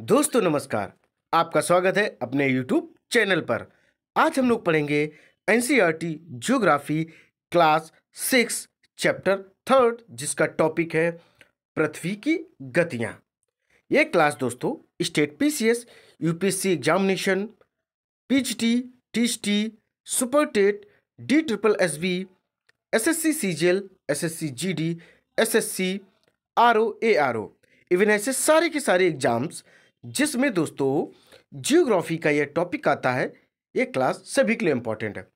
दोस्तों नमस्कार आपका स्वागत है अपने यूट्यूब चैनल पर आज हम लोग पढ़ेंगे एन geography class six chapter third जिसका टॉपिक है पृथ्वी की गतियाँ ये क्लास दोस्तों state PCS UPSC examination PGT TST super TET D triple S B S S C C G L S S C G D S S C R O A R O even ऐसे सारे के सारे exams जिसमें दोस्तों geography का यह topic आता है ये क्लास सभी के लिए इम्पोर्टेंट है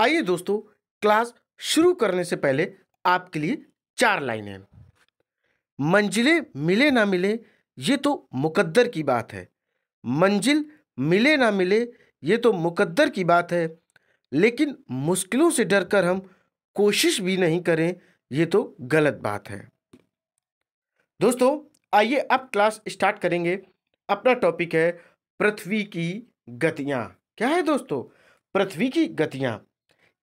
आइए दोस्तों क्लास शुरू करने से पहले आपके लिए चार लाइनें मंजिलें मिले ना मिले ये तो मुकद्दर की बात है मंजिल मिले ना मिले ये तो मुकद्दर की बात है लेकिन मुश्किलों से डरकर हम कोशिश भी नहीं करें ये तो गलत बात है दोस्तों आइए अब क्लास स्टार्ट करेंगे अपना टॉपिक है पृथ्वी की गतियाँ क्या है दोस्तों पृथ्वी की गतियाँ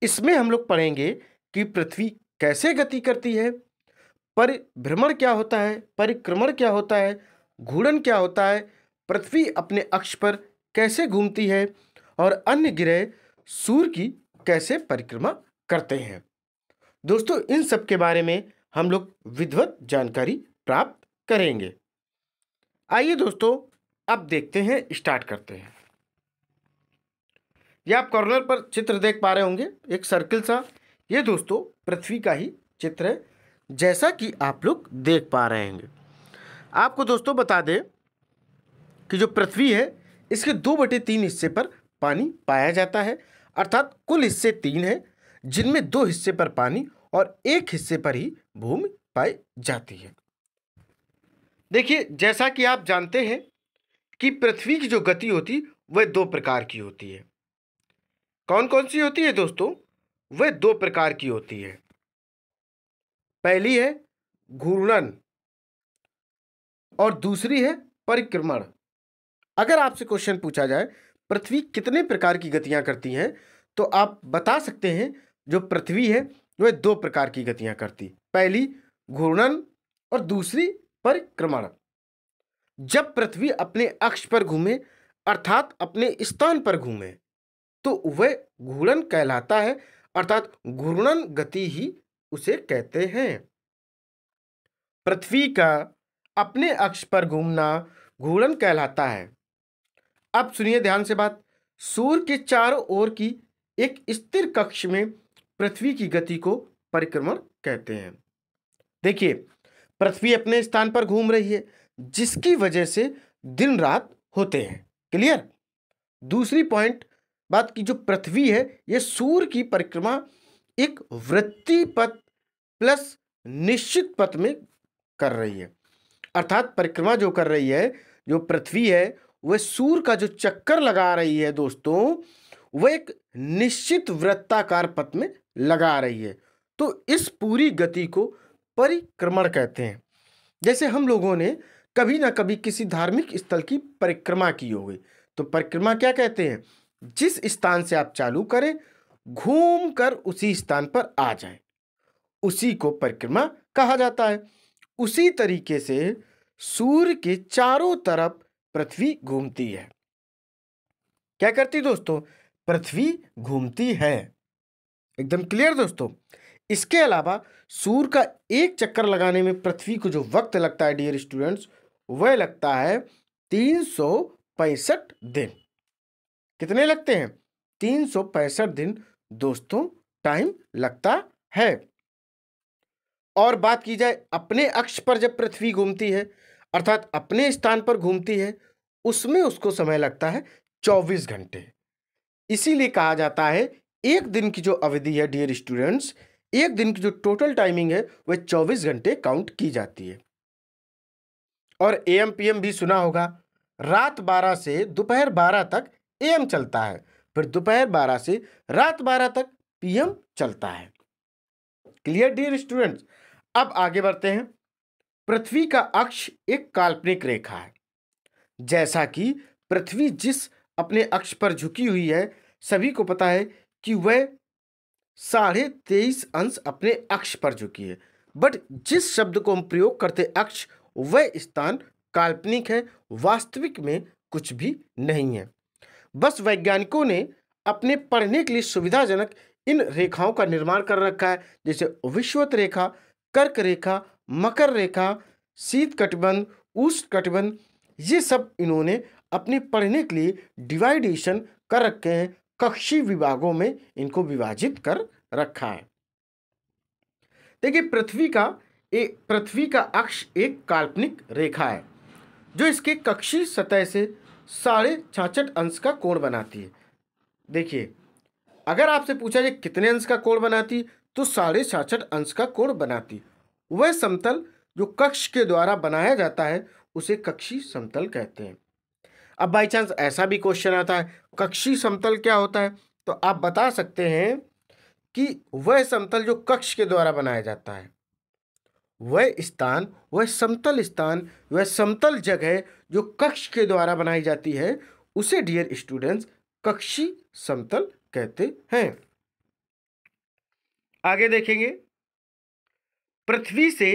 इसमें हम लोग पढ़ेंगे कि पृथ्वी कैसे गति करती है परिभ्रमण क्या होता है परिक्रमण क्या होता है घूर्णन क्या होता है पृथ्वी अपने अक्ष पर कैसे घूमती है और अन्य ग्रह सूर्य की कैसे परिक्रमा करते हैं दोस्तों इन सब के बारे में हम लोग विधिवत जानकारी प्राप्त करेंगे आइए दोस्तों अब देखते हैं स्टार्ट करते हैं ये आप कॉर्नर पर चित्र देख पा रहे होंगे एक सर्किल सा ये दोस्तों पृथ्वी का ही चित्र है जैसा कि आप लोग देख पा रहे होंगे आपको दोस्तों बता दें कि जो पृथ्वी है इसके दो बटे तीन हिस्से पर पानी पाया जाता है अर्थात कुल हिस्से तीन है जिनमें दो हिस्से पर पानी और एक हिस्से पर ही भूमि पाई जाती है देखिए जैसा कि आप जानते हैं कि पृथ्वी की जो गति होती वह दो प्रकार की होती है कौन कौन सी होती है दोस्तों वह दो प्रकार की होती है पहली है घूर्णन और दूसरी है परिक्रमण अगर आपसे क्वेश्चन पूछा जाए पृथ्वी कितने प्रकार की गतियां करती हैं तो आप बता सकते हैं जो पृथ्वी है वह दो प्रकार की गतियां करती पहली घूर्णन और दूसरी परिक्रमण जब पृथ्वी अपने अक्ष पर घूमे अर्थात अपने स्थान पर घूमे तो वह घूर्णन कहलाता है अर्थात घूर्णन गति ही उसे कहते हैं पृथ्वी का अपने अक्ष पर घूमना घूर्णन कहलाता है अब सुनिए ध्यान से बात सूर्य के चारों ओर की एक स्थिर कक्ष में पृथ्वी की गति को परिक्रमण कहते हैं देखिए पृथ्वी अपने स्थान पर घूम रही है जिसकी वजह से दिन रात होते हैं क्लियर दूसरी पॉइंट बात की जो पृथ्वी है ये सूर्य की परिक्रमा एक वृत्ति पथ प्लस निश्चित पथ में कर रही है अर्थात परिक्रमा जो कर रही है जो पृथ्वी है वह सूर्य का जो चक्कर लगा रही है दोस्तों वह एक निश्चित वृत्ताकार पथ में लगा रही है तो इस पूरी गति को परिक्रमण कहते हैं जैसे हम लोगों ने कभी ना कभी किसी धार्मिक स्थल की परिक्रमा की होगी तो परिक्रमा क्या कहते हैं जिस स्थान से आप चालू करें घूम कर उसी स्थान पर आ जाए उसी को परिक्रमा कहा जाता है उसी तरीके से सूर्य के चारों तरफ पृथ्वी घूमती है क्या करती दोस्तों पृथ्वी घूमती है एकदम क्लियर दोस्तों इसके अलावा सूर्य का एक चक्कर लगाने में पृथ्वी को जो वक्त लगता है डियर स्टूडेंट्स वह लगता है तीन सौ पैंसठ दिन कितने लगते हैं तीन सौ पैंसठ दिन दोस्तों टाइम लगता है और बात की जाए अपने अक्ष पर जब पृथ्वी घूमती है अर्थात अपने स्थान पर घूमती है उसमें उसको समय लगता है चौबीस घंटे इसीलिए कहा जाता है एक दिन की जो अवधि है डियर स्टूडेंट्स एक दिन की जो टोटल टाइमिंग है वह चौबीस घंटे काउंट की जाती है और ए एम पीएम भी सुना होगा रात बारह से दोपहर बारह तक एम चलता है फिर दोपहर बारह से रात बारह तक पीएम चलता है क्लियर डियर स्टूडेंट्स अब आगे बढ़ते हैं पृथ्वी का अक्ष एक काल्पनिक रेखा है जैसा कि पृथ्वी जिस अपने अक्ष पर झुकी हुई है सभी को पता है कि वह साढ़े तेईस अंश अपने अक्ष पर झुकी है बट जिस शब्द को हम प्रयोग करते अक्ष वह स्थान काल्पनिक है वास्तविक में कुछ भी नहीं है बस वैज्ञानिकों ने अपने पढ़ने के लिए सुविधाजनक इन रेखाओं का निर्माण कर रखा है जैसे विश्वत रेखा कर्क रेखा मकर रेखा शीत कटिबंध उष्ण कटिबंध ये सब इन्होंने अपने पढ़ने के लिए डिवाइडेशन कर रखे हैं कक्षी विभागों में इनको विभाजित कर रखा है देखिए पृथ्वी का एक पृथ्वी का अक्ष एक काल्पनिक रेखा है जो इसके कक्षी सतह से साढ़े छाछठ अंश का कोण बनाती है देखिए अगर आपसे पूछा जाए कितने अंश का कोण बनाती तो साढ़े छाछठ अंश का कोण बनाती वह समतल जो कक्ष के द्वारा बनाया जाता है उसे कक्षी समतल कहते हैं अब बाई चांस ऐसा भी क्वेश्चन आता है कक्षी समतल क्या होता है तो आप बता सकते हैं कि वह समतल जो कक्ष के द्वारा बनाया जाता है वह स्थान वह समतल स्थान वह समतल जगह जो कक्ष के द्वारा बनाई जाती है उसे डियर स्टूडेंट्स कक्षी समतल कहते हैं आगे देखेंगे पृथ्वी से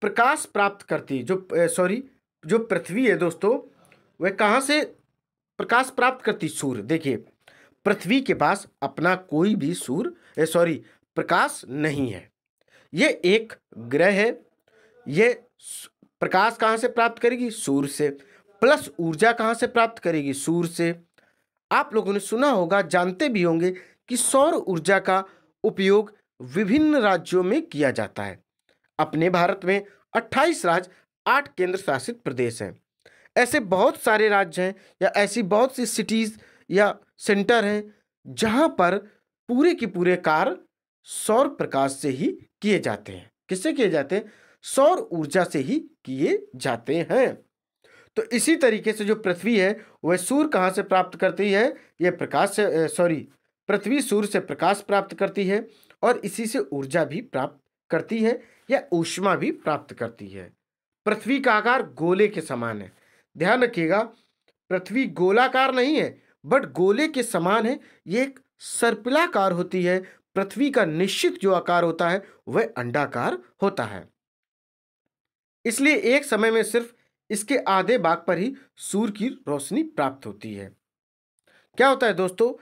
प्रकाश प्राप्त करती जो सॉरी जो पृथ्वी है दोस्तों वह कहाँ से प्रकाश प्राप्त करती सूर्य देखिए पृथ्वी के पास अपना कोई भी सूर्य सॉरी प्रकाश नहीं है ये एक ग्रह है ये प्रकाश कहाँ से प्राप्त करेगी सूर्य से प्लस ऊर्जा कहाँ से प्राप्त करेगी सूर्य से आप लोगों ने सुना होगा जानते भी होंगे कि सौर ऊर्जा का उपयोग विभिन्न राज्यों में किया जाता है अपने भारत में 28 राज्य आठ केंद्र शासित प्रदेश हैं ऐसे बहुत सारे राज्य हैं या ऐसी बहुत सी सिटीज़ या सेंटर हैं जहाँ पर पूरे के पूरे कार्य सौर प्रकाश से ही किए जाते हैं किससे किए जाते हैं सौर ऊर्जा से ही किए जाते हैं तो इसी तरीके से जो पृथ्वी है वह सूर्य कहाँ से प्राप्त करती है यह प्रकाश से सॉरी पृथ्वी सूर्य से प्रकाश प्राप्त करती है और इसी से ऊर्जा भी प्राप्त करती है या ऊष्मा भी प्राप्त करती है पृथ्वी का आकार गोले के समान है ध्यान रखिएगा पृथ्वी गोलाकार नहीं है बट गोले के समान है ये एक सर्पिलाकार होती है पृथ्वी का निश्चित जो आकार होता है वह अंडाकार होता है इसलिए एक समय में सिर्फ इसके आधे भाग पर ही सूर्य की रोशनी प्राप्त होती है क्या होता है दोस्तों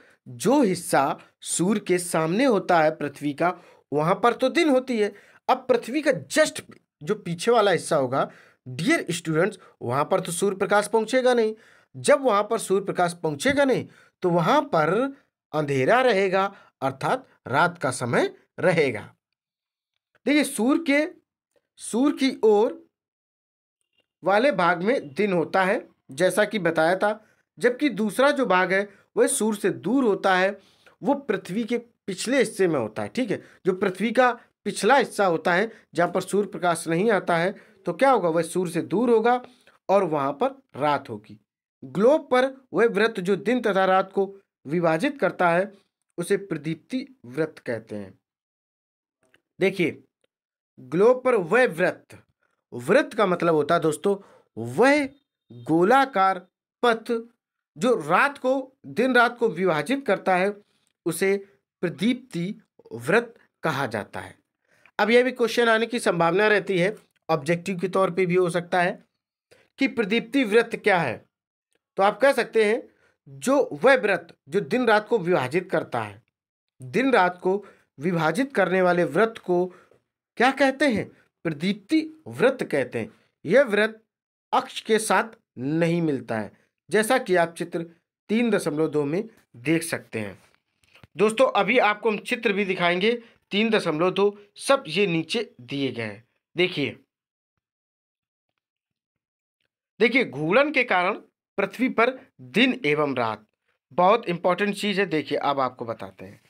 जो हिस्सा सूर्य के सामने होता है पृथ्वी का वहां पर तो दिन होती है अब पृथ्वी का जस्ट जो पीछे वाला हिस्सा होगा डियर स्टूडेंट्स वहां पर तो सूर्य प्रकाश पहुंचेगा नहीं जब वहां पर सूर्य प्रकाश पहुंचेगा नहीं तो वहां पर अंधेरा रहेगा अर्थात रात का समय रहेगा देखिए सूर्य के सूर्य की ओर वाले भाग में दिन होता है जैसा कि बताया था जबकि दूसरा जो भाग है वह सूर्य से दूर होता है वो पृथ्वी के पिछले हिस्से में होता है ठीक है जो पृथ्वी का पिछला हिस्सा होता है जहाँ पर सूर्य प्रकाश नहीं आता है तो क्या होगा वह सूर्य से दूर होगा और वहाँ पर रात होगी ग्लोब पर वह व्रत जो दिन तथा रात को विभाजित करता है उसे प्रदीप्ति व्रत कहते हैं देखिए ग्लोब पर वह व्रत व्रत का मतलब होता है दोस्तों वह गोलाकार पथ जो रात को दिन रात को विभाजित करता है उसे प्रदीप्ति व्रत कहा जाता है अब यह भी क्वेश्चन आने की संभावना रहती है ऑब्जेक्टिव के तौर पे भी हो सकता है कि प्रदीप्ति व्रत क्या है तो आप कह सकते हैं जो वह व्रत जो दिन रात को विभाजित करता है दिन रात को विभाजित करने वाले व्रत को क्या कहते हैं प्रदीप्ति व्रत कहते हैं यह व्रत अक्ष के साथ नहीं मिलता है जैसा कि आप चित्र तीन दशमलव दो में देख सकते हैं दोस्तों अभी आपको हम चित्र भी दिखाएंगे तीन दशमलव दो सब ये नीचे दिए गए हैं देखिए देखिए घूलन के कारण पृथ्वी पर दिन एवं रात बहुत इंपॉर्टेंट चीज़ है देखिए अब आपको बताते हैं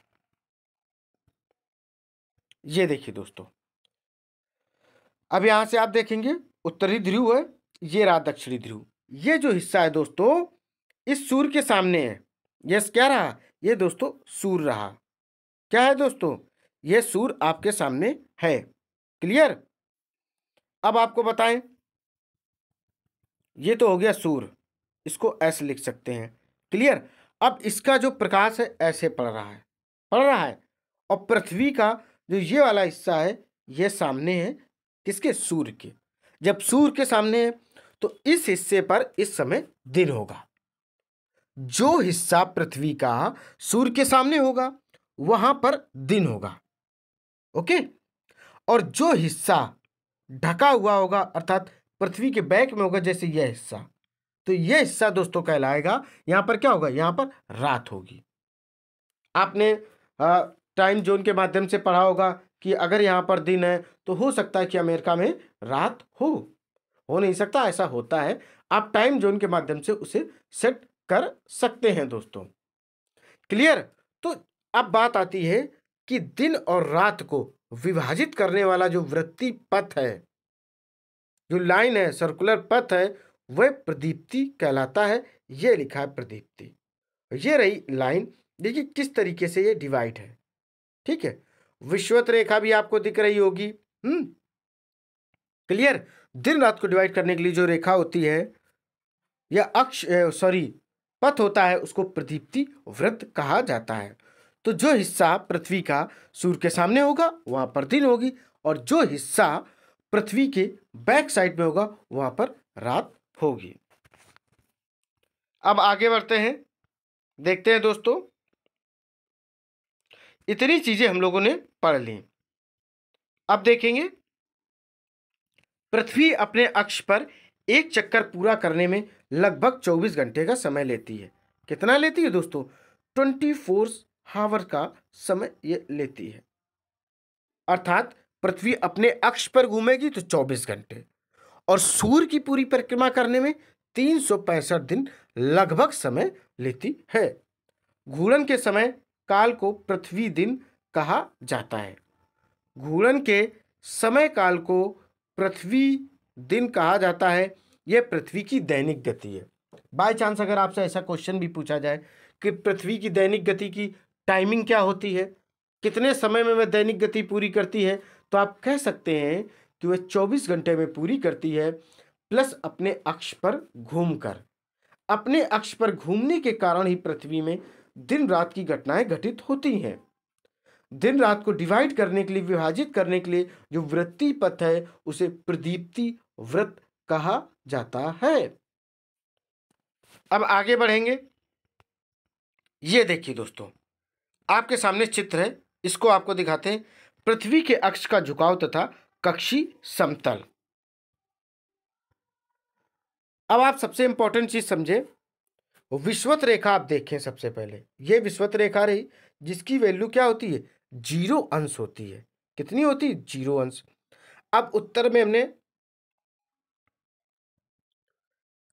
ये देखिए दोस्तों अब यहां से आप देखेंगे उत्तरी ध्रुव है ये रहा दक्षिणी ध्रुव ये जो हिस्सा है दोस्तों इस सूर्य के सामने है यस क्या रहा ये दोस्तों सूर्य रहा क्या है दोस्तों ये सूर्य आपके सामने है क्लियर अब आपको बताएं ये तो हो गया सूर्य इसको ऐसे लिख सकते हैं क्लियर अब इसका जो प्रकाश है ऐसे पड़ रहा है पड़ रहा है और पृथ्वी का जो ये वाला हिस्सा है ये सामने है किसके सूर्य के जब सूर्य के सामने है तो इस हिस्से पर इस समय दिन होगा जो हिस्सा पृथ्वी का सूर्य के सामने होगा वहां पर दिन होगा ओके और जो हिस्सा ढका हुआ होगा अर्थात पृथ्वी के बैक में होगा जैसे यह हिस्सा तो यह हिस्सा दोस्तों कहलाएगा यहां पर क्या होगा यहां पर रात होगी आपने टाइम जोन के माध्यम से पढ़ा होगा कि अगर यहां पर दिन है तो हो सकता है कि अमेरिका में रात हो हो नहीं सकता ऐसा होता है आप टाइम जोन के माध्यम से उसे सेट कर सकते हैं दोस्तों क्लियर तो अब बात आती है कि दिन और रात को विभाजित करने वाला जो वृत्ति पथ है जो लाइन है सर्कुलर पथ है वह प्रदीप्ति कहलाता है ये लिखा है प्रदीप्ति ये रही लाइन देखिए किस तरीके से ये डिवाइड है ठीक है विश्वत रेखा भी आपको दिख रही होगी हम्म क्लियर दिन रात को डिवाइड करने के लिए जो रेखा होती है या अक्ष सॉरी पथ होता है उसको प्रदीप्ति व्रत कहा जाता है तो जो हिस्सा पृथ्वी का सूर्य के सामने होगा वहां पर दिन होगी और जो हिस्सा पृथ्वी के बैक साइड में होगा वहां पर रात होगी अब आगे बढ़ते हैं देखते हैं दोस्तों इतनी चीज़ें हम लोगों ने पढ़ ली अब देखेंगे पृथ्वी अपने अक्ष पर एक चक्कर पूरा करने में लगभग 24 घंटे का समय लेती है कितना लेती है दोस्तों 24 हावर का समय ये लेती है अर्थात पृथ्वी अपने अक्ष पर घूमेगी तो 24 घंटे और सूर्य की पूरी परिक्रमा करने में तीन दिन लगभग समय लेती है घूर्णन के समय काल को पृथ्वी दिन कहा जाता है घूर्णन के समय काल को पृथ्वी दिन कहा जाता है यह पृथ्वी की दैनिक गति है बाय चांस अगर आपसे ऐसा क्वेश्चन भी पूछा जाए कि पृथ्वी की दैनिक गति की टाइमिंग क्या होती है कितने समय में वह दैनिक गति पूरी करती है तो आप कह सकते हैं कि वह 24 घंटे में पूरी करती है प्लस अपने अक्ष पर घूमकर अपने अक्ष पर घूमने के कारण ही पृथ्वी में दिन रात की घटनाएं घटित होती हैं दिन रात को डिवाइड करने के लिए विभाजित करने के लिए जो वृत्ति पथ है उसे प्रदीप्ति व्रत कहा जाता है अब आगे बढ़ेंगे ये देखिए दोस्तों आपके सामने चित्र है इसको आपको दिखाते हैं पृथ्वी के अक्ष का झुकाव तथा कक्षी समतल अब आप सबसे इंपॉर्टेंट चीज समझे विश्वत रेखा आप देखें सबसे पहले ये विश्वत रेखा रही जिसकी वैल्यू क्या होती है जीरो अंश होती है कितनी होती है जीरो अंश अब उत्तर में हमने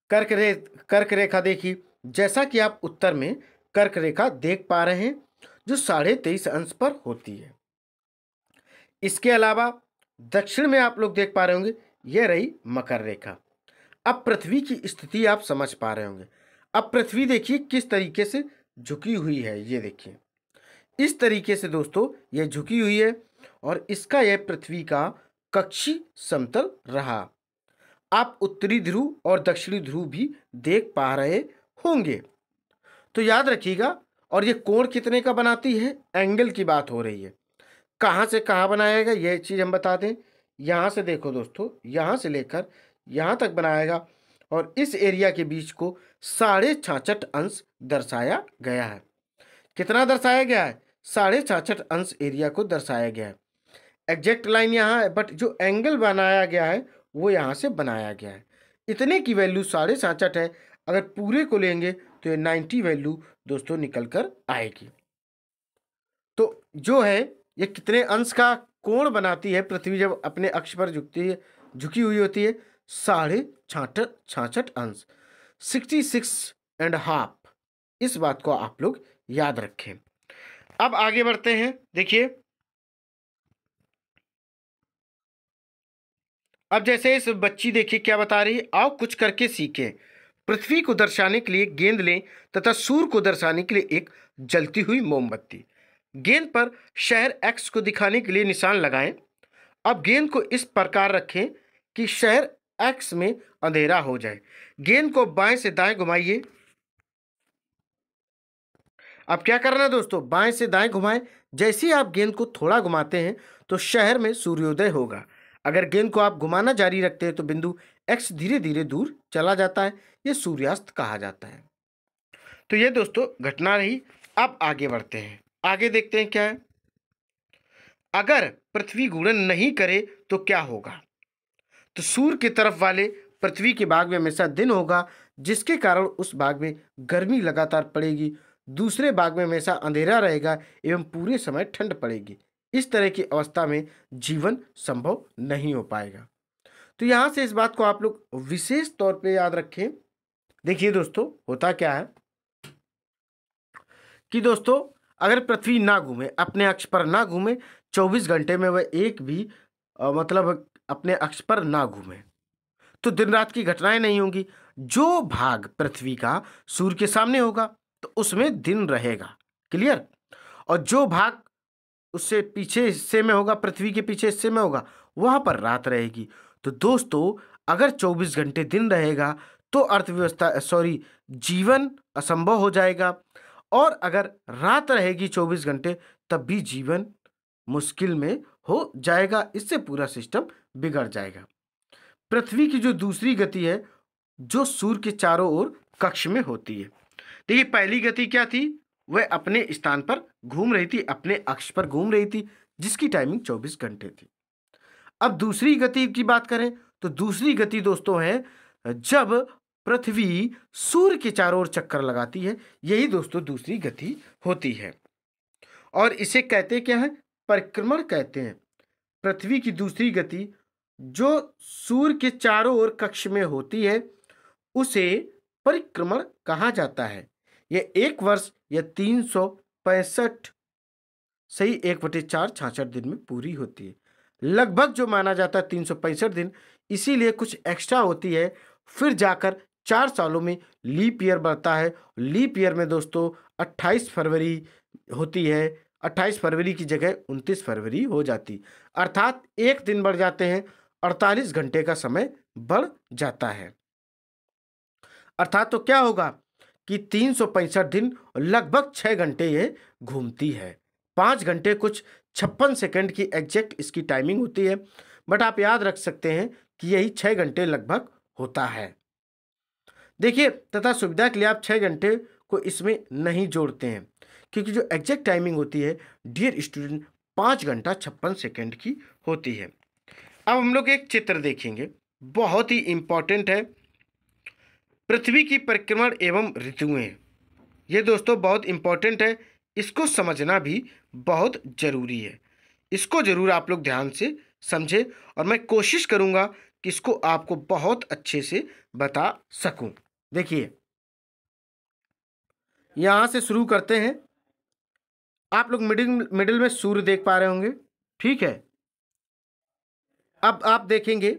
कर्क रे कर्क रेखा देखी जैसा कि आप उत्तर में कर्क रेखा देख पा रहे हैं जो साढ़े तेईस अंश पर होती है इसके अलावा दक्षिण में आप लोग देख पा रहे होंगे यह रही मकर रेखा अब पृथ्वी की स्थिति आप समझ पा रहे होंगे अब पृथ्वी देखिए किस तरीके से झुकी हुई है ये देखिए इस तरीके से दोस्तों ये झुकी हुई है और इसका यह पृथ्वी का कक्षी समतल रहा आप उत्तरी ध्रुव और दक्षिणी ध्रुव भी देख पा रहे होंगे तो याद रखिएगा और ये कोण कितने का बनाती है एंगल की बात हो रही है कहाँ से कहाँ बनाएगा ये चीज़ हम बता दें यहाँ से देखो दोस्तों यहाँ से लेकर यहाँ तक बनाएगा और इस एरिया के बीच को साढ़े छाछठ अंश दर्शाया गया है कितना दर्शाया गया है साढ़े छाछठ अंश एरिया को दर्शाया गया है एग्जैक्ट लाइन यहाँ है बट जो एंगल बनाया गया है वो यहाँ से बनाया गया है इतने की वैल्यू साढ़े छाछठ है अगर पूरे को लेंगे तो ये नाइन्टी वैल्यू दोस्तों निकल कर आएगी तो जो है ये कितने अंश का कोण बनाती है पृथ्वी जब अपने अक्ष पर झुकती है झुकी हुई होती है साढ़े छाछठ छाछठ अंश सिक्सटी सिक्स एंड हाफ इस बात को आप लोग याद रखें अब आगे बढ़ते हैं देखिए अब जैसे इस बच्ची देखिए क्या बता रही है आओ कुछ करके सीखें पृथ्वी को दर्शाने के लिए गेंद लें तथा सूर्य को दर्शाने के लिए एक जलती हुई मोमबत्ती गेंद पर शहर एक्स को दिखाने के लिए निशान लगाएं अब गेंद को इस प्रकार रखें कि शहर एक्स में अंधेरा हो जाए गेंद को बाएं से दाएं घुमाइए अब क्या करना है दोस्तों बाएं से दाएं घुमाएं जैसे ही आप गेंद को थोड़ा घुमाते हैं तो शहर में सूर्योदय होगा अगर गेंद को आप घुमाना जारी रखते हैं तो बिंदु एक्स धीरे धीरे दूर चला जाता है ये सूर्यास्त कहा जाता है तो ये दोस्तों घटना रही अब आगे बढ़ते हैं आगे देखते हैं क्या है अगर पृथ्वी घूर्णन नहीं करे तो क्या होगा तो सूर्य की तरफ वाले पृथ्वी के भाग में हमेशा दिन होगा जिसके कारण उस भाग में गर्मी लगातार पड़ेगी दूसरे भाग में हमेशा अंधेरा रहेगा एवं पूरे समय ठंड पड़ेगी इस तरह की अवस्था में जीवन संभव नहीं हो पाएगा तो यहाँ से इस बात को आप लोग विशेष तौर पे याद रखें देखिए दोस्तों होता क्या है कि दोस्तों अगर पृथ्वी ना घूमे अपने अक्ष पर ना घूमे चौबीस घंटे में वह एक भी आ, मतलब अपने अक्ष पर ना घूमे तो दिन रात की घटनाएं नहीं होंगी जो भाग पृथ्वी का सूर्य के सामने होगा तो उसमें दिन रहेगा क्लियर और जो भाग उससे पीछे हिस्से में होगा पृथ्वी के पीछे हिस्से में होगा वहां पर रात रहेगी तो दोस्तों अगर 24 घंटे दिन रहेगा तो अर्थव्यवस्था सॉरी जीवन असंभव हो जाएगा और अगर रात रहेगी चौबीस घंटे तब भी जीवन मुश्किल में हो जाएगा इससे पूरा सिस्टम बिगड़ जाएगा पृथ्वी की जो दूसरी गति है जो सूर्य के चारों ओर कक्ष में होती है देखिए पहली गति क्या थी वह अपने स्थान पर घूम रही थी अपने अक्ष पर घूम रही थी जिसकी टाइमिंग 24 घंटे थी अब दूसरी गति की बात करें तो दूसरी गति दोस्तों है जब पृथ्वी सूर्य के चारों ओर चक्कर लगाती है यही दोस्तों दूसरी गति होती है और इसे कहते क्या है परिक्रमण कहते हैं पृथ्वी की दूसरी गति जो सूर्य के चारों ओर कक्ष में होती है उसे परिक्रमण कहा जाता है यह एक वर्ष या तीन सौ पैंसठ सही एक बटे चार छाछठ दिन में पूरी होती है लगभग जो माना जाता है तीन सौ पैंसठ दिन इसीलिए कुछ एक्स्ट्रा होती है फिर जाकर चार सालों में लीप ईयर बढ़ता है लीप ईयर में दोस्तों 28 फरवरी होती है 28 फरवरी की जगह 29 फरवरी हो जाती अर्थात एक दिन बढ़ जाते हैं 48 घंटे का समय बढ़ जाता है अर्थात तो क्या होगा कि तीन दिन लगभग छः घंटे ये घूमती है पाँच घंटे कुछ छप्पन सेकंड की एग्जैक्ट इसकी टाइमिंग होती है बट आप याद रख सकते हैं कि यही छः घंटे लगभग होता है देखिए तथा सुविधा के लिए आप छः घंटे को इसमें नहीं जोड़ते हैं क्योंकि जो एग्जैक्ट टाइमिंग होती है डियर स्टूडेंट पाँच घंटा छप्पन सेकेंड की होती है अब हम लोग एक चित्र देखेंगे बहुत ही इम्पॉर्टेंट है पृथ्वी की परिक्रमण एवं ऋतुएँ ये दोस्तों बहुत इम्पॉर्टेंट है इसको समझना भी बहुत ज़रूरी है इसको ज़रूर आप लोग ध्यान से समझें और मैं कोशिश करूँगा कि इसको आपको बहुत अच्छे से बता सकूँ देखिए यहाँ से शुरू करते हैं आप लोग मिडिल मिडिल में सूर्य देख पा रहे होंगे ठीक है अब आप देखेंगे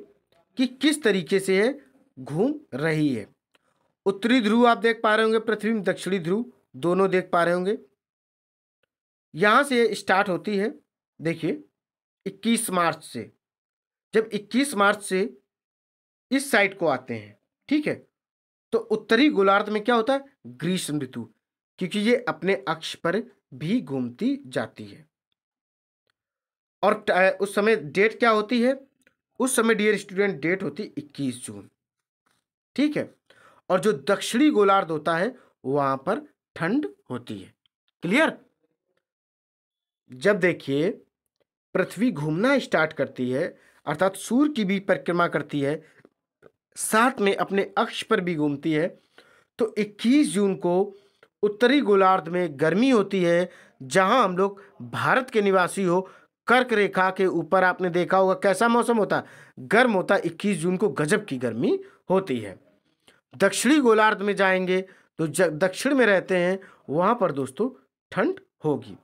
कि किस तरीके से है घूम रही है उत्तरी ध्रुव आप देख पा रहे होंगे पृथ्वी में दक्षिणी ध्रुव दोनों देख पा रहे होंगे यहाँ से स्टार्ट होती है देखिए 21 मार्च से जब 21 मार्च से इस साइड को आते हैं ठीक है तो उत्तरी गोलार्ध में क्या होता है ग्रीष्म ऋतु क्योंकि ये अपने अक्ष पर भी घूमती जाती है और उस समय डेट क्या होती है उस समय डियर स्टूडेंट डेट होती है इक्कीस जून ठीक है और जो दक्षिणी गोलार्ध होता है वहां पर ठंड होती है क्लियर जब देखिए पृथ्वी घूमना स्टार्ट करती है अर्थात सूर्य की भी परिक्रमा करती है साथ में अपने अक्ष पर भी घूमती है तो 21 जून को उत्तरी गोलार्ध में गर्मी होती है जहां हम लोग भारत के निवासी हो कर्क रेखा के ऊपर आपने देखा होगा कैसा मौसम होता गर्म होता 21 जून को गजब की गर्मी होती है दक्षिणी गोलार्ध में जाएंगे तो ज दक्षिण में रहते हैं वहाँ पर दोस्तों ठंड होगी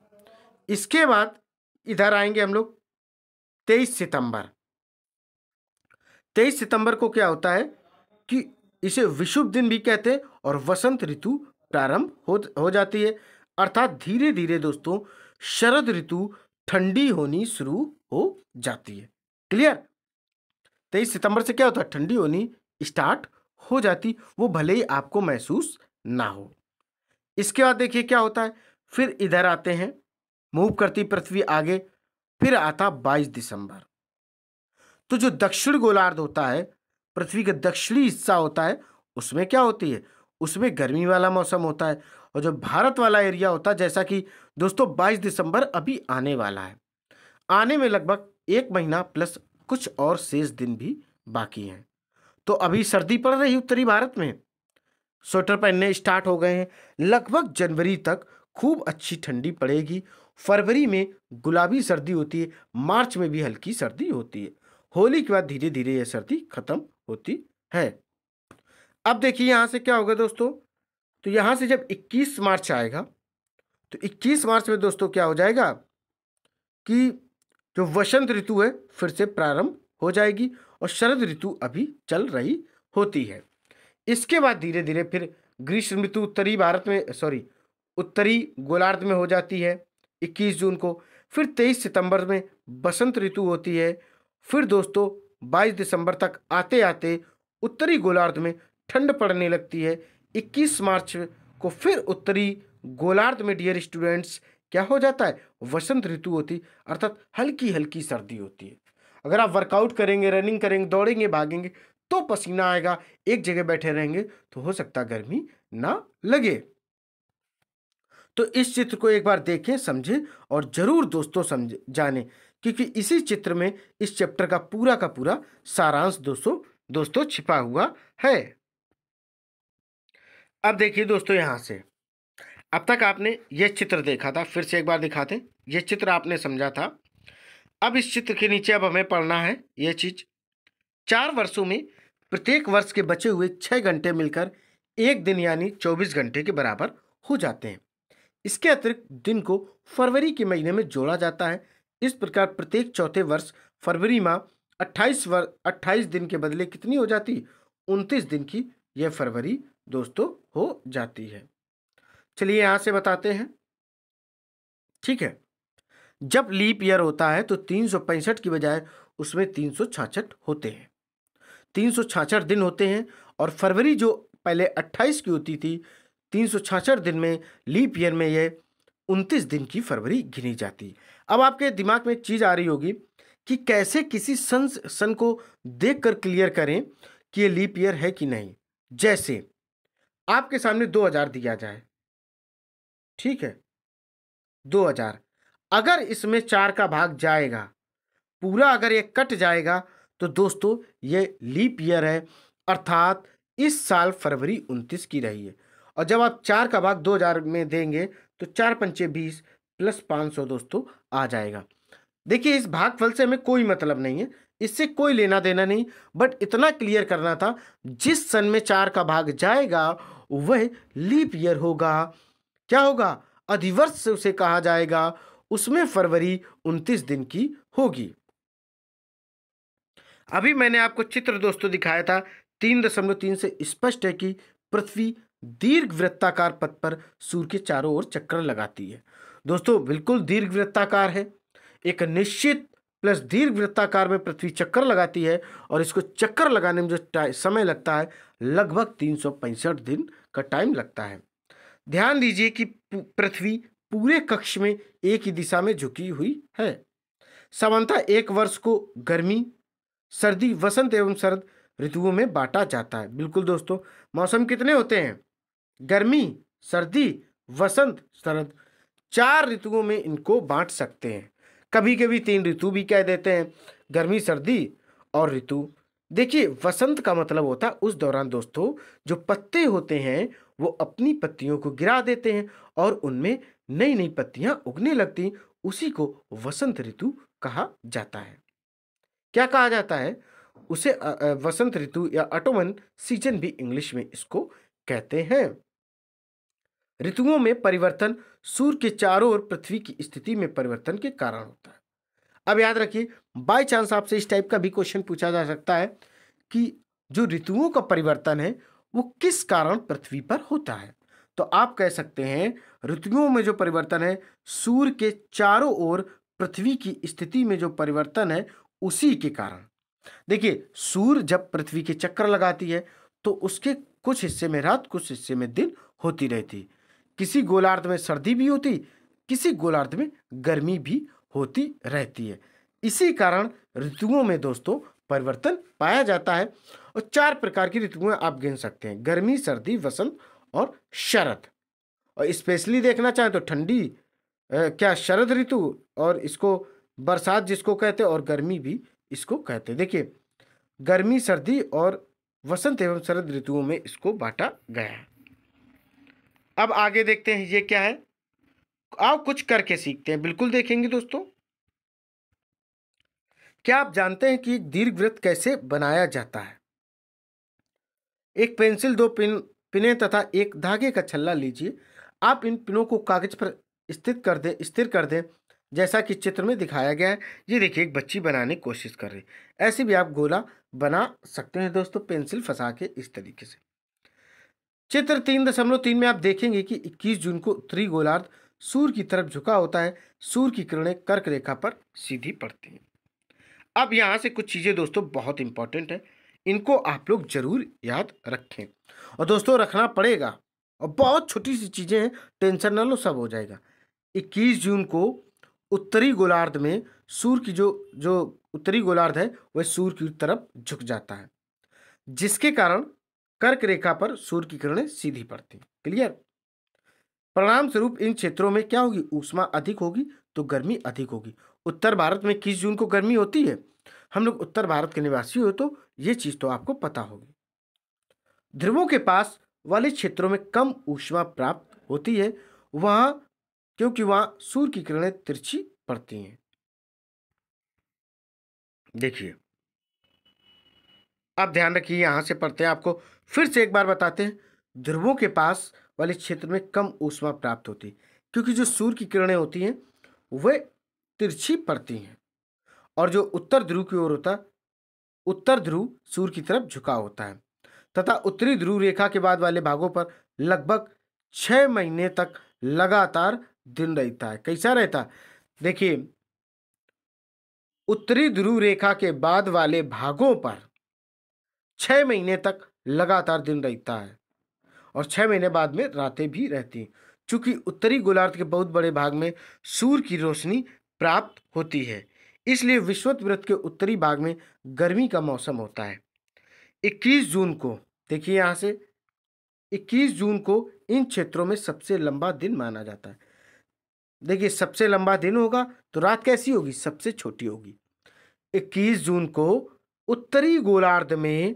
इसके बाद इधर आएंगे हम लोग तेईस सितंबर तेईस सितंबर को क्या होता है कि इसे विशुभ दिन भी कहते हैं और वसंत ऋतु प्रारंभ हो हो जाती है अर्थात धीरे धीरे दोस्तों शरद ऋतु ठंडी होनी शुरू हो जाती है क्लियर तेईस सितंबर से क्या होता है ठंडी होनी स्टार्ट हो जाती वो भले ही आपको महसूस ना हो इसके बाद देखिए क्या होता है फिर इधर आते हैं मूव करती पृथ्वी आगे फिर आता बाईस दिसंबर तो जो दक्षिण गोलार्ध होता है पृथ्वी का दक्षिणी हिस्सा होता है उसमें क्या होती है उसमें गर्मी वाला मौसम होता है और जो भारत वाला एरिया होता है जैसा कि दोस्तों 22 दिसंबर अभी आने वाला है आने में लगभग एक महीना प्लस कुछ और शेष दिन भी बाकी हैं तो अभी सर्दी पड़ रही उत्तरी भारत में स्वेटर पहनने स्टार्ट हो गए हैं लगभग जनवरी तक खूब अच्छी ठंडी पड़ेगी फरवरी में गुलाबी सर्दी होती है मार्च में भी हल्की सर्दी होती है होली के बाद धीरे धीरे यह सर्दी खत्म होती है अब देखिए यहाँ से क्या होगा दोस्तों तो यहाँ से जब 21 मार्च आएगा तो 21 मार्च में दोस्तों क्या हो जाएगा कि जो वसंत ऋतु है फिर से प्रारंभ हो जाएगी और शरद ऋतु अभी चल रही होती है इसके बाद धीरे धीरे फिर ग्रीष्म ऋतु उत्तरी भारत में सॉरी उत्तरी गोलार्ध में हो जाती है 21 जून को फिर 23 सितंबर में बसंत ऋतु होती है फिर दोस्तों 22 दिसंबर तक आते आते उत्तरी गोलार्ध में ठंड पड़ने लगती है 21 मार्च को फिर उत्तरी गोलार्ध में डियर स्टूडेंट्स क्या हो जाता है वसंत ऋतु होती अर्थात हल्की हल्की सर्दी होती है अगर आप वर्कआउट करेंगे रनिंग करेंगे दौड़ेंगे भागेंगे तो पसीना आएगा एक जगह बैठे रहेंगे तो हो सकता गर्मी ना लगे तो इस चित्र को एक बार देखें समझें और ज़रूर दोस्तों समझ जाने क्योंकि इसी चित्र में इस चैप्टर का पूरा का पूरा सारांश दोस्तों दोस्तों छिपा हुआ है अब देखिए दोस्तों यहां से अब तक आपने यह चित्र देखा था फिर से एक बार दिखाते यह चित्र आपने समझा था अब इस चित्र के नीचे अब हमें पढ़ना है यह चीज चार वर्षों में प्रत्येक वर्ष के बचे हुए छह घंटे मिलकर एक दिन यानी चौबीस घंटे के बराबर हो जाते हैं इसके अतिरिक्त दिन को फरवरी के महीने में जोड़ा जाता है इस प्रकार प्रत्येक चौथे वर्ष फरवरी माह अट्ठाईस वर्ष अट्ठाईस दिन के बदले कितनी हो जाती उनतीस दिन की यह फरवरी दोस्तों हो जाती है चलिए यहाँ से बताते हैं ठीक है जब लीप ईयर होता है तो तीन की बजाय उसमें तीन सौ होते हैं तीन सौ दिन होते हैं और फरवरी जो पहले अट्ठाईस की होती थी तीन सौ दिन में लीप ईयर में यह उनतीस दिन की फरवरी गिनी जाती अब आपके दिमाग में एक चीज़ आ रही होगी कि कैसे किसी सन सन को देख कर क्लियर करें कि ये लीप ईयर है कि नहीं जैसे आपके सामने दो हज़ार दिया जाए ठीक है दो हज़ार अगर इसमें चार का भाग जाएगा पूरा अगर ये कट जाएगा तो दोस्तों ये लीप ईयर है अर्थात इस साल फरवरी उनतीस की रही है और जब आप चार का भाग दो हज़ार में देंगे तो चार पंचे बीस प्लस पाँच सौ दोस्तों आ जाएगा देखिए इस भागफल से हमें कोई मतलब नहीं है इससे कोई लेना देना नहीं बट इतना क्लियर करना था जिस सन में चार का भाग जाएगा वह लीप ईयर होगा क्या होगा अधिवर्ष से उसे कहा जाएगा उसमें फरवरी उनतीस दिन की होगी अभी मैंने आपको चित्र दोस्तों दिखाया था तीन दशमलव तीन से स्पष्ट है कि पृथ्वी दीर्घ वृत्ताकार पथ पर सूर्य के चारों ओर चक्कर लगाती है दोस्तों बिल्कुल दीर्घ वृत्ताकार है एक निश्चित प्लस दीर्घ वृत्ताकार में पृथ्वी चक्कर लगाती है और इसको चक्कर लगाने में जो समय लगता है लगभग तीन दिन का टाइम लगता है ध्यान दीजिए कि पृथ्वी पूरे कक्ष में एक ही दिशा में झुकी हुई है समानता एक वर्ष को गर्मी सर्दी वसंत एवं शरद ऋतुओं में बांटा जाता है बिल्कुल दोस्तों मौसम कितने होते हैं गर्मी सर्दी वसंत शरद चार ऋतुओं में इनको बांट सकते हैं कभी कभी तीन ऋतु भी कह देते हैं गर्मी सर्दी और ऋतु देखिए वसंत का मतलब होता है उस दौरान दोस्तों जो पत्ते होते हैं वो अपनी पत्तियों को गिरा देते हैं और उनमें नई नई पत्तियां उगने लगती उसी को वसंत ऋतु कहा जाता है क्या कहा जाता है उसे वसंत ऋतु या ऑटोमन सीजन भी इंग्लिश में इसको कहते हैं ऋतुओं में परिवर्तन सूर्य के चारों ओर पृथ्वी की स्थिति में परिवर्तन के कारण होता है अब याद रखिए बाई चांस आपसे इस टाइप का भी क्वेश्चन पूछा जा सकता है कि जो ऋतुओं का परिवर्तन है वो किस कारण पृथ्वी पर होता है तो आप कह सकते हैं ऋतुओं में जो परिवर्तन है सूर्य के चारों ओर पृथ्वी की स्थिति में जो परिवर्तन है उसी के कारण देखिए सूर्य जब पृथ्वी के चक्कर लगाती है तो उसके कुछ हिस्से में रात कुछ हिस्से में दिन होती रहती है किसी गोलार्ध में सर्दी भी होती किसी गोलार्ध में गर्मी भी होती रहती है इसी कारण ऋतुओं में दोस्तों परिवर्तन पाया जाता है और चार प्रकार की ऋतुएं आप गिन सकते हैं गर्मी सर्दी वसंत और शरद और स्पेशली देखना चाहें तो ठंडी क्या शरद ऋतु और इसको बरसात जिसको कहते हैं और गर्मी भी इसको कहते हैं देखिए गर्मी सर्दी और वसंत एवं शरद ऋतुओं में इसको बांटा गया है अब आगे देखते हैं ये क्या है आओ कुछ करके सीखते हैं बिल्कुल देखेंगे दोस्तों क्या आप जानते हैं कि दीर्घ वृत्त कैसे बनाया जाता है एक पेंसिल दो पिन पिने तथा एक धागे का छल्ला लीजिए आप इन पिनों को कागज पर स्थित कर दें स्थिर कर दें जैसा कि चित्र में दिखाया गया है ये देखिए एक बच्ची बनाने की कोशिश कर रही है ऐसे भी आप गोला बना सकते हैं दोस्तों पेंसिल फंसा के इस तरीके से चित्र तीन दशमलव तीन में आप देखेंगे कि 21 जून को त्रिगोलार्ध सूर्य की तरफ झुका होता है सूर्य की किरणें कर्क रेखा पर सीधी पड़ती हैं अब यहाँ से कुछ चीज़ें दोस्तों बहुत इंपॉर्टेंट हैं इनको आप लोग जरूर याद रखें और दोस्तों रखना पड़ेगा और बहुत छोटी सी चीज़ें हैं टेंशन न लो सब हो जाएगा इक्कीस जून को उत्तरी गोलार्ध में सूर्य की जो जो उत्तरी गोलार्ध है वह सूर्य की तरफ झुक जाता है जिसके कारण कर्क रेखा पर सूर्य की किरणें सीधी पड़ती क्लियर परिणाम स्वरूप इन क्षेत्रों में क्या होगी ऊष्मा अधिक होगी तो गर्मी अधिक होगी उत्तर भारत में किस जून को गर्मी होती है हम लोग उत्तर भारत के निवासी हो तो ये चीज़ तो आपको पता होगी ध्रुवों के पास वाले क्षेत्रों में कम ऊष्मा प्राप्त होती है वहां क्योंकि वहां सूर्य की किरणें तिरछी पड़ती हैं देखिए अब ध्यान रखिए यहाँ से पढ़ते हैं आपको फिर से एक बार बताते हैं ध्रुवों के पास वाले क्षेत्र में कम ऊष्मा प्राप्त होती है क्योंकि जो सूर्य की किरणें होती हैं वे तिरछी पड़ती हैं और जो उत्तर ध्रुव की ओर होता उत्तर ध्रुव सूर्य की तरफ झुका होता है तथा उत्तरी ध्रुव रेखा के बाद वाले भागों पर लगभग छः महीने तक लगातार दिन रहता है कैसा रहता देखिए उत्तरी ध्रुव रेखा के बाद वाले भागों पर छः महीने तक लगातार दिन रहता है और छः महीने बाद में रातें भी रहती चूँकि उत्तरी गोलार्ध के बहुत बड़े भाग में सूर्य की रोशनी प्राप्त होती है इसलिए विश्वत व्रत के उत्तरी भाग में गर्मी का मौसम होता है 21 जून को देखिए यहाँ से 21 जून को इन क्षेत्रों में सबसे लंबा दिन माना जाता है देखिए सबसे लंबा दिन होगा तो रात कैसी होगी सबसे छोटी होगी 21 जून को उत्तरी गोलार्ध में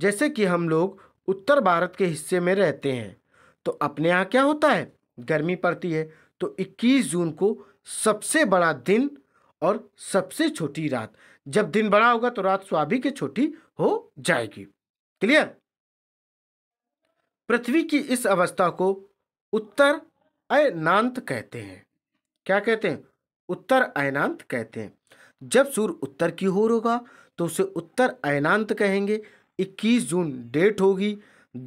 जैसे कि हम लोग उत्तर भारत के हिस्से में रहते हैं तो अपने यहाँ क्या होता है गर्मी पड़ती है तो 21 जून को सबसे बड़ा दिन और सबसे छोटी रात जब दिन बड़ा होगा तो रात स्वाभाविक छोटी हो जाएगी क्लियर पृथ्वी की इस अवस्था को उत्तर अयनांत कहते हैं क्या कहते हैं उत्तर अयनांत कहते हैं जब सूर्य उत्तर की ओर होगा तो उसे उत्तर अयनांत कहेंगे इक्कीस जून डेट होगी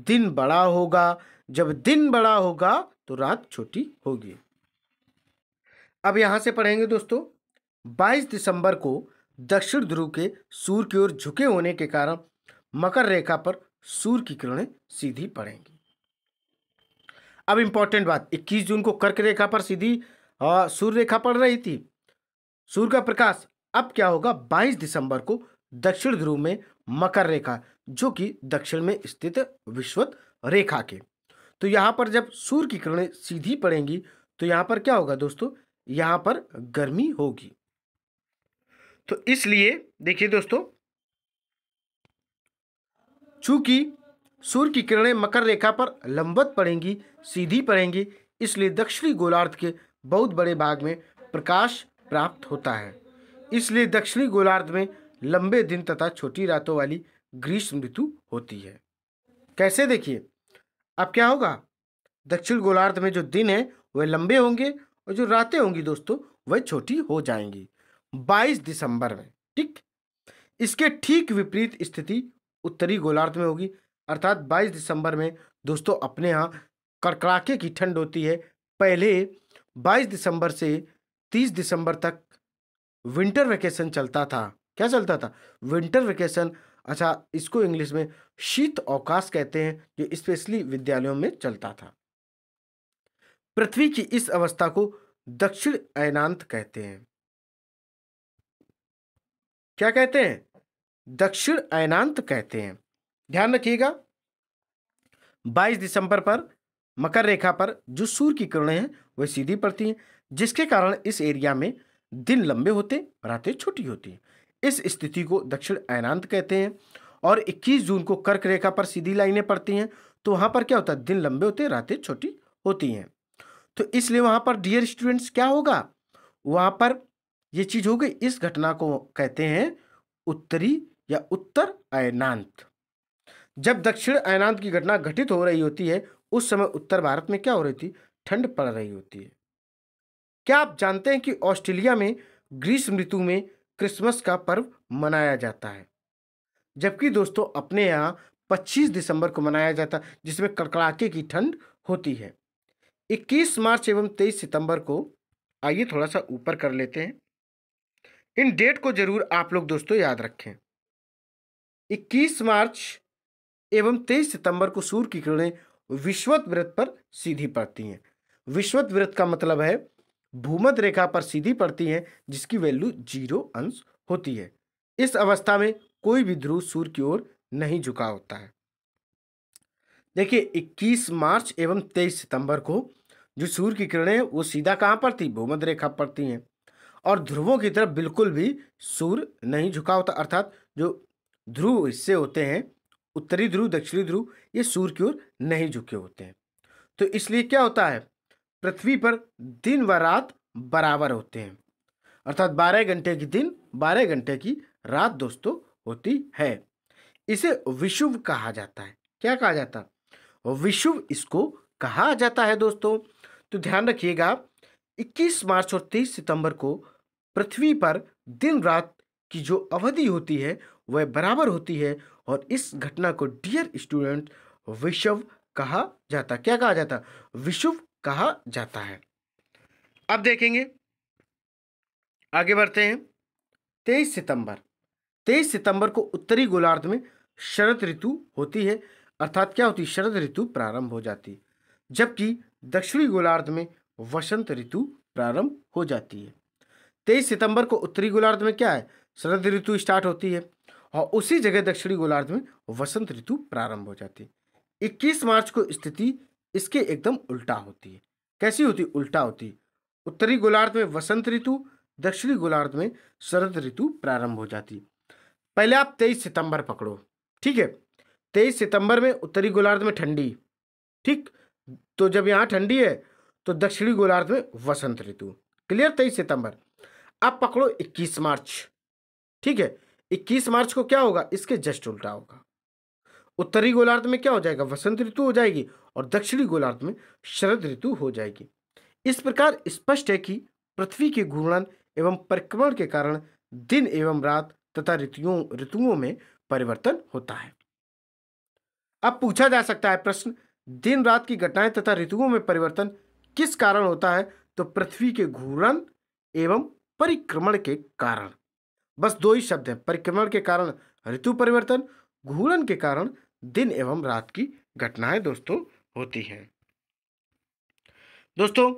दिन बड़ा होगा जब दिन बड़ा होगा तो रात छोटी होगी अब यहां से पढ़ेंगे दोस्तों 22 दिसंबर को दक्षिण ध्रुव के सूर्य की ओर झुके होने के कारण मकर रेखा पर सूर्य की किरणें सीधी पड़ेंगी अब इंपॉर्टेंट बात 21 जून को कर्क रेखा पर सीधी सूर्य रेखा पड़ रही थी सूर्य का प्रकाश अब क्या होगा 22 दिसंबर को दक्षिण ध्रुव में मकर रेखा जो कि दक्षिण में स्थित विश्वत रेखा के तो यहाँ पर जब सूर्य की किरणें सीधी पड़ेंगी तो यहाँ पर क्या होगा दोस्तों यहाँ पर गर्मी होगी तो इसलिए देखिए दोस्तों चूंकि सूर्य की किरणें मकर रेखा पर लंबवत पड़ेंगी सीधी पड़ेंगी इसलिए दक्षिणी गोलार्ध के बहुत बड़े भाग में प्रकाश प्राप्त होता है इसलिए दक्षिणी गोलार्ध में लंबे दिन तथा छोटी रातों वाली ग्रीष्म ऋतु होती है कैसे देखिए अब क्या होगा दक्षिण गोलार्ध में जो दिन है वह लंबे होंगे और जो रातें होंगी दोस्तों वह छोटी हो जाएंगी 22 दिसंबर में ठीक इसके ठीक विपरीत स्थिति उत्तरी गोलार्ध में होगी अर्थात 22 दिसंबर में दोस्तों अपने यहाँ कड़कड़ाके की ठंड होती है पहले 22 दिसंबर से 30 दिसंबर तक विंटर वेकेशन चलता था क्या चलता था विंटर वेकेशन अच्छा इसको इंग्लिश में शीत अवकाश कहते हैं जो स्पेशली विद्यालयों में चलता था पृथ्वी की इस अवस्था को दक्षिण अयनांत कहते हैं क्या कहते हैं दक्षिण अयनांत कहते हैं ध्यान रखिएगा 22 दिसंबर पर मकर रेखा पर जो सूर्य की किरणें हैं वह सीधी पड़ती हैं जिसके कारण इस एरिया में दिन लंबे होते रातें छोटी होती हैं इस स्थिति को दक्षिण अयनांत कहते हैं और 21 जून को कर्क रेखा पर सीधी लाइनें पड़ती हैं तो वहाँ पर क्या होता है दिन लंबे होते हैं रातें छोटी होती हैं तो इसलिए वहाँ पर डियर स्टूडेंट्स क्या होगा वहाँ पर ये चीज़ हो गई इस घटना को कहते हैं उत्तरी या उत्तर अयनांत जब दक्षिण अयनांत की घटना घटित हो रही होती है उस समय उत्तर भारत में क्या हो रही थी ठंड पड़ रही होती है क्या आप जानते हैं कि ऑस्ट्रेलिया में ग्रीष्म ऋतु में क्रिसमस का पर्व मनाया जाता है जबकि दोस्तों अपने यहाँ 25 दिसंबर को मनाया जाता है जिसमें कड़कड़ाके की ठंड होती है 21 मार्च एवं 23 सितंबर को आइए थोड़ा सा ऊपर कर लेते हैं इन डेट को जरूर आप लोग दोस्तों याद रखें 21 मार्च एवं 23 सितंबर को सूर्य की किरणें विश्वत व्रत पर सीधी पड़ती हैं विश्वत व्रत का मतलब है भूमध रेखा पर सीधी पड़ती हैं जिसकी वैल्यू जीरो अंश होती है इस अवस्था में कोई भी ध्रुव सूर्य की ओर नहीं झुका होता है देखिए 21 मार्च एवं 23 सितंबर को जो सूर्य की किरणें वो सीधा कहाँ पर थी भूमध रेखा पर थी हैं और ध्रुवों की तरफ बिल्कुल भी सूर्य नहीं झुका होता अर्थात जो ध्रुव हिस्से होते हैं उत्तरी ध्रुव दक्षिणी ध्रुव ये सूर्य की ओर नहीं झुके होते हैं तो इसलिए क्या होता है पृथ्वी पर दिन व रात बराबर होते हैं अर्थात बारह घंटे की दिन बारह घंटे की रात दोस्तों होती है इसे विशुभ कहा जाता है क्या कहा जाता विशुभ इसको कहा जाता है दोस्तों तो ध्यान रखिएगा 21 मार्च और 30 सितंबर को पृथ्वी पर दिन रात की जो अवधि होती है वह बराबर होती है और इस घटना को डियर स्टूडेंट विशुभ कहा जाता क्या कहा जाता विशुव कहा जाता है अब देखेंगे आगे बढ़ते हैं तेईस सितंबर तेईस सितंबर को उत्तरी गोलार्ध में शरद ऋतु होती है अर्थात क्या होती शरद ऋतु प्रारंभ हो जाती जबकि दक्षिणी गोलार्ध में वसंत ऋतु प्रारंभ हो जाती है तेईस सितंबर को उत्तरी गोलार्ध में क्या है शरद ऋतु स्टार्ट होती है और उसी जगह दक्षिणी गोलार्ध में वसंत ऋतु प्रारंभ हो जाती है इक्कीस मार्च को स्थिति इसके एकदम उल्टा होती है कैसी होती उल्टा होती उत्तरी गोलार्ध में वसंत ऋतु दक्षिणी गोलार्ध में शरद ऋतु प्रारंभ हो जाती पहले आप तेईस सितंबर पकड़ो ठीक है तेईस सितंबर में उत्तरी गोलार्ध में ठंडी ठीक तो जब यहाँ ठंडी है तो दक्षिणी गोलार्ध में वसंत ऋतु क्लियर तेईस सितंबर आप पकड़ो इक्कीस मार्च ठीक है इक्कीस मार्च को क्या होगा इसके जस्ट उल्टा होगा उत्तरी गोलार्ध में क्या हो जाएगा वसंत ऋतु हो जाएगी और दक्षिणी गोलार्ध में शरद ऋतु हो जाएगी इस प्रकार स्पष्ट है कि पृथ्वी के घूर्णन एवं परिक्रमण के कारण दिन एवं रात तथा ऋतुओं ऋतुओं में परिवर्तन होता है अब पूछा जा सकता है प्रश्न दिन रात की घटनाएं तथा ऋतुओं में परिवर्तन किस कारण होता है तो पृथ्वी के घूर्णन एवं परिक्रमण के कारण बस दो ही शब्द हैं परिक्रमण के कारण ऋतु परिवर्तन घूर्णन के कारण दिन एवं रात की घटनाएं दोस्तों होती हैं दोस्तों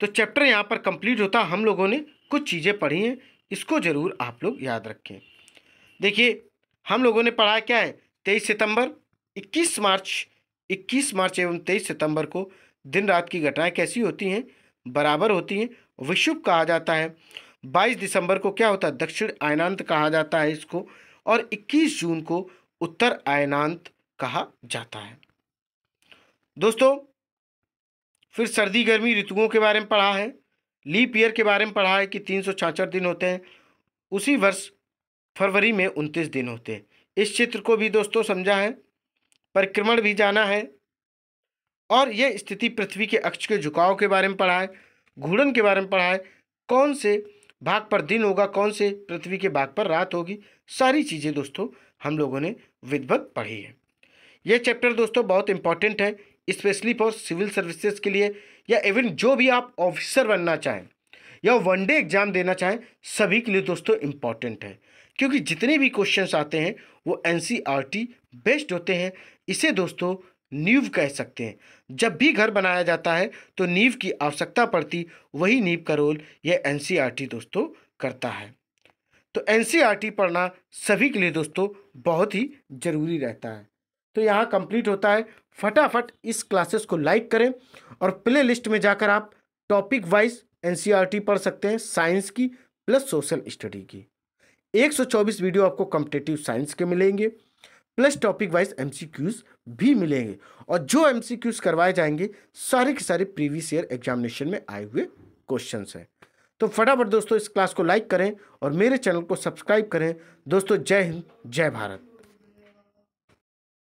तो चैप्टर यहाँ पर कंप्लीट होता हम लोगों ने कुछ चीज़ें पढ़ी हैं इसको ज़रूर आप लोग याद रखें देखिए हम लोगों ने पढ़ा क्या है तेईस सितंबर इक्कीस मार्च इक्कीस मार्च एवं तेईस सितंबर को दिन रात की घटनाएं कैसी होती हैं बराबर होती हैं विशुभ कहा जाता है बाईस दिसंबर को क्या होता है दक्षिण आयनांत कहा जाता है इसको और इक्कीस जून को उत्तर आयनांत कहा जाता है दोस्तों फिर सर्दी गर्मी ऋतुओं के बारे में पढ़ा है लीप ईयर के बारे में पढ़ा है कि तीन दिन होते हैं उसी वर्ष फरवरी में उनतीस दिन होते हैं इस चित्र को भी दोस्तों समझा है परिक्रमण भी जाना है और यह स्थिति पृथ्वी के अक्ष के झुकाव के बारे में पढ़ा है घूर्णन के बारे में पढ़ा है कौन से भाग पर दिन होगा कौन से पृथ्वी के भाग पर रात होगी सारी चीज़ें दोस्तों हम लोगों ने विधिवत पढ़ी है ये चैप्टर दोस्तों बहुत इंपॉर्टेंट है स्पेशली फॉर सिविल सर्विसेज के लिए या इवन जो भी आप ऑफिसर बनना चाहें या वन डे एग्ज़ाम देना चाहें सभी के लिए दोस्तों इम्पॉर्टेंट है क्योंकि जितने भी क्वेश्चंस आते हैं वो एन बेस्ड e होते हैं इसे दोस्तों नींव कह सकते हैं जब भी घर बनाया जाता है तो नींव की आवश्यकता पड़ती वही नींव का रोल यह एन e दोस्तों करता है तो एन e पढ़ना सभी के लिए दोस्तों बहुत ही ज़रूरी रहता है तो यहाँ कंप्लीट होता है फटाफट इस क्लासेस को लाइक करें और प्ले लिस्ट में जाकर आप टॉपिक वाइज एन पढ़ सकते हैं साइंस की प्लस सोशल स्टडी की 124 वीडियो आपको कंपटेटिव साइंस के मिलेंगे प्लस टॉपिक वाइज एम भी मिलेंगे और जो एम करवाए जाएंगे सारे के सारे प्रीवियस ईयर एग्जामिनेशन में आए हुए क्वेश्चंस हैं तो फटाफट दोस्तों इस क्लास को लाइक करें और मेरे चैनल को सब्सक्राइब करें दोस्तों जय हिंद जय भारत